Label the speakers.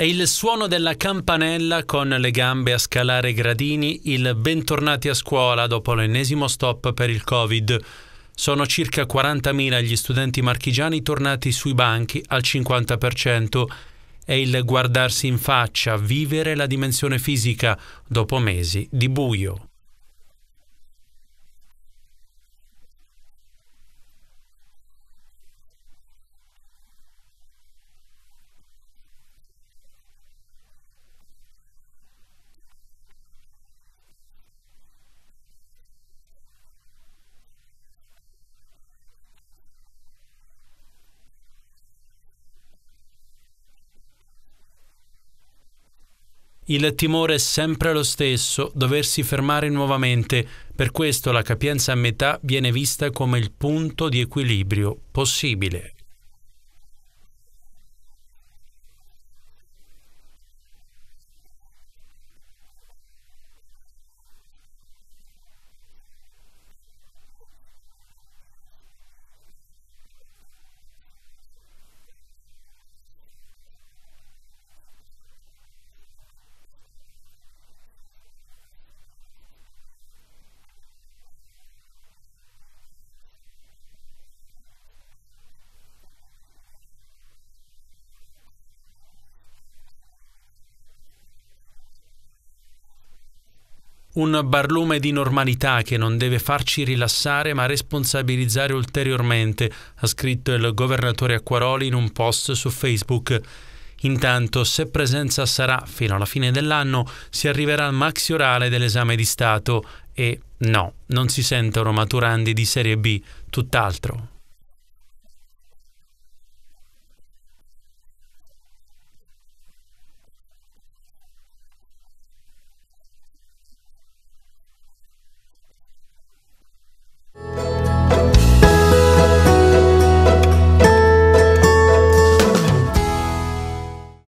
Speaker 1: È il suono della campanella con le gambe a scalare gradini, il bentornati a scuola dopo l'ennesimo stop per il Covid. Sono circa 40.000 gli studenti marchigiani tornati sui banchi al 50%. È il guardarsi in faccia, vivere la dimensione fisica dopo mesi di buio. Il timore è sempre lo stesso, doversi fermare nuovamente, per questo la capienza a metà viene vista come il punto di equilibrio possibile. Un barlume di normalità che non deve farci rilassare ma responsabilizzare ulteriormente, ha scritto il governatore Acquaroli in un post su Facebook. Intanto, se presenza sarà fino alla fine dell'anno, si arriverà al maxi orale dell'esame di Stato e no, non si sentono maturandi di serie B, tutt'altro.